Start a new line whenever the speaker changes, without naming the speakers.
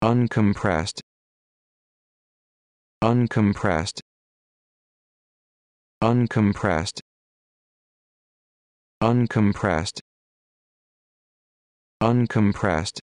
uncompressed uncompressed uncompressed uncompressed uncompressed